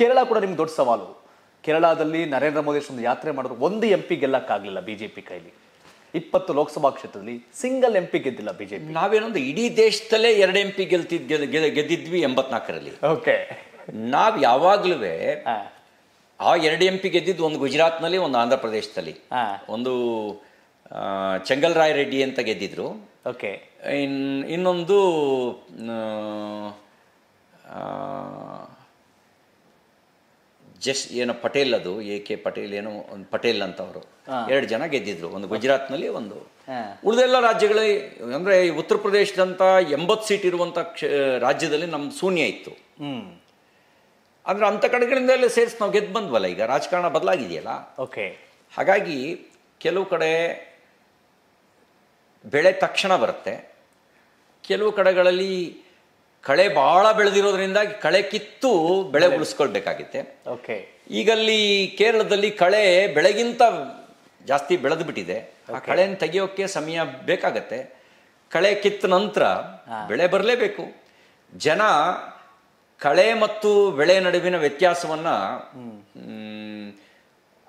ಕೇರಳ ಕೂಡ ನಿಮ್ಗೆ ದೊಡ್ಡ ಸವಾಲು ಕೇರಳದಲ್ಲಿ ನರೇಂದ್ರ ಮೋದಿ ಒಂದು ಯಾತ್ರೆ ಮಾಡಿದ್ರು ಒಂದು ಎಂ ಪಿ ಗೆಲ್ಲಕ್ಕಾಗಲಿಲ್ಲ ಬಿಜೆಪಿ ಕೈಲಿ ಇಪ್ಪತ್ತು ಲೋಕಸಭಾ ಕ್ಷೇತ್ರದಲ್ಲಿ ಸಿಂಗಲ್ ಎಂ ಪಿ ಗೆದ್ದಿಲ್ಲ ಬಿಜೆಪಿ ನಾವೇನೊಂದು ಇಡೀ ದೇಶದಲ್ಲೇ ಎರಡು ಎಂ ಪಿ ಗೆಲ್ತಿದ್ ಗೆದ್ದಿದ್ವಿ ಎಂಬತ್ನಾಲ್ಕರಲ್ಲಿ ಓಕೆ ನಾವು ಯಾವಾಗ್ಲೂ ಆ ಎರಡು ಎಂ ಪಿ ಗೆದ್ದಿದ್ದು ಒಂದು ಗುಜರಾತ್ನಲ್ಲಿ ಒಂದು ಆಂಧ್ರ ಪ್ರದೇಶದಲ್ಲಿ ಒಂದು ರಾಯ್ ರೆಡ್ಡಿ ಅಂತ ಗೆದ್ದಿದ್ರು ಓಕೆ ಇನ್ ಇನ್ನೊಂದು ಜಸ್ಟ್ ಏನೋ ಪಟೇಲ್ ಅದು ಎ ಕೆ ಪಟೇಲ್ ಏನೋ ಒಂದು ಪಟೇಲ್ ಅಂತ ಅವರು ಎರಡು ಜನ ಗೆದ್ದಿದ್ರು ಒಂದು ಗುಜರಾತ್ನಲ್ಲಿ ಒಂದು ಉಳಿದೆಲ್ಲ ರಾಜ್ಯಗಳಲ್ಲಿ ಅಂದರೆ ಉತ್ತರ ಪ್ರದೇಶದಂತ ಎಂಬತ್ತು ಸೀಟ್ ಇರುವಂಥ ಕ್ಷ ರಾಜ್ಯದಲ್ಲಿ ನಮ್ಮ ಶೂನ್ಯ ಇತ್ತು ಅಂದ್ರೆ ಅಂಥ ಕಡೆಗಳಿಂದಲೇ ಸೇರಿಸಿ ನಾವು ಗೆದ್ದು ಬಂದ್ವಲ್ಲ ಈಗ ರಾಜಕಾರಣ ಬದಲಾಗಿದೆಯಲ್ಲ ಓಕೆ ಹಾಗಾಗಿ ಕೆಲವು ಕಡೆ ಬೆಳೆ ತಕ್ಷಣ ಬರುತ್ತೆ ಕೆಲವು ಕಡೆಗಳಲ್ಲಿ ಕಳೆ ಬಹಳ ಬೆಳೆದಿರೋದ್ರಿಂದ ಕಳೆ ಕಿತ್ತು ಬೆಳೆ ಉಳಿಸ್ಕೊಳ್ಬೇಕಾಗಿತ್ತೆ ಓಕೆ ಈಗಲ್ಲಿ ಕೇರಳದಲ್ಲಿ ಕಳೆ ಬೆಳೆಗಿಂತ ಜಾಸ್ತಿ ಬೆಳೆದು ಬಿಟ್ಟಿದೆ ಆ ಕಳೆನ ತೆಗೆಯೋಕ್ಕೆ ಸಮಯ ಬೇಕಾಗತ್ತೆ ಕಳೆ ಕಿತ್ತ ನಂತರ ಬೆಳೆ ಬರಲೇಬೇಕು ಜನ ಕಳೆ ಮತ್ತು ಬೆಳೆ ನಡುವಿನ ವ್ಯತ್ಯಾಸವನ್ನ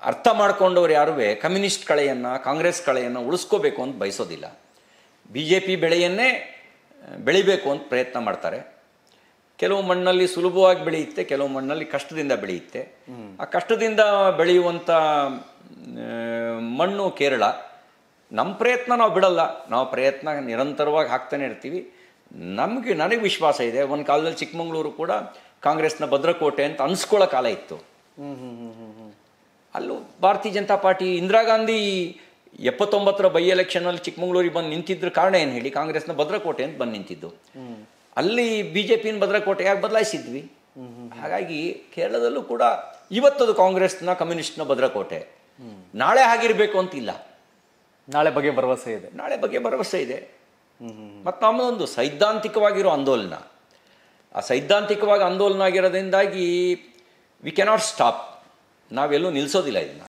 ಅರ್ಥ ಮಾಡ್ಕೊಂಡವ್ರು ಯಾರುವೆ ಕಮ್ಯುನಿಸ್ಟ್ ಕಳೆಯನ್ನು ಕಾಂಗ್ರೆಸ್ ಕಳೆಯನ್ನು ಉಳಿಸ್ಕೋಬೇಕು ಅಂತ ಬಯಸೋದಿಲ್ಲ ಬಿ ಜೆ ಪಿ ಬೆಳೆಯನ್ನೇ ಬೆಳಿಬೇಕು ಅಂತ ಪ್ರಯತ್ನ ಮಾಡ್ತಾರೆ ಕೆಲವು ಮಣ್ಣಲ್ಲಿ ಸುಲಭವಾಗಿ ಬೆಳೆಯುತ್ತೆ ಕೆಲವು ಮಣ್ಣಲ್ಲಿ ಕಷ್ಟದಿಂದ ಬೆಳೆಯುತ್ತೆ ಆ ಕಷ್ಟದಿಂದ ಬೆಳೆಯುವಂಥ ಮಣ್ಣು ಕೇರಳ ನಮ್ಮ ಪ್ರಯತ್ನ ನಾವು ಬಿಡಲ್ಲ ನಾವು ಪ್ರಯತ್ನ ನಿರಂತರವಾಗಿ ಹಾಕ್ತಾನೆ ಇರ್ತೀವಿ ನಮಗೆ ನನಗೆ ವಿಶ್ವಾಸ ಇದೆ ಒಂದು ಕಾಲದಲ್ಲಿ ಚಿಕ್ಕಮಗಳೂರು ಕೂಡ ಕಾಂಗ್ರೆಸ್ನ ಭದ್ರಕೋಟೆ ಅಂತ ಅನಿಸ್ಕೊಳ್ಳೋ ಕಾಲ ಇತ್ತು ಅಲ್ಲೂ ಭಾರತೀಯ ಜನತಾ ಪಾರ್ಟಿ ಇಂದಿರಾ ಗಾಂಧಿ ಎಪ್ಪತ್ತೊಂಬತ್ತರ ಬೈ ಎಲೆಕ್ಷನಲ್ಲಿ ಚಿಕ್ಕಮಗಳೂರಿಗೆ ಬಂದು ನಿಂತಿದ್ರ ಕಾರಣ ಏನು ಹೇಳಿ ಕಾಂಗ್ರೆಸ್ನ ಭದ್ರಕೋಟೆ ಅಂತ ಬಂದು ನಿಂತಿದ್ದು ಅಲ್ಲಿ ಬಿ ಜೆ ಪಿನ ಭದ್ರಕೋಟೆಯಾಗಿ ಬದಲಾಯಿಸಿದ್ವಿ ಹಾಗಾಗಿ ಕೇರಳದಲ್ಲೂ ಕೂಡ ಇವತ್ತದು ಕಾಂಗ್ರೆಸ್ನ ಕಮ್ಯುನಿಸ್ಟ್ನ ಭದ್ರಕೋಟೆ ನಾಳೆ ಆಗಿರಬೇಕು ಅಂತಿಲ್ಲ ನಾಳೆ ಬಗ್ಗೆ ಭರವಸೆ ಇದೆ ನಾಳೆ ಬಗ್ಗೆ ಭರವಸೆ ಇದೆ ಮತ್ತು ನಮ್ಮದೊಂದು ಸೈದ್ಧಾಂತಿಕವಾಗಿರೋ ಆಂದೋಲನ ಆ ಸೈದ್ಧಾಂತಿಕವಾಗಿ ಆಂದೋಲನ ಆಗಿರೋದ್ರಿಂದಾಗಿ ವಿ ಕೆನಾಟ್ ಸ್ಟಾಪ್ ನಾವೆಲ್ಲೂ ನಿಲ್ಸೋದಿಲ್ಲ ಇದನ್ನ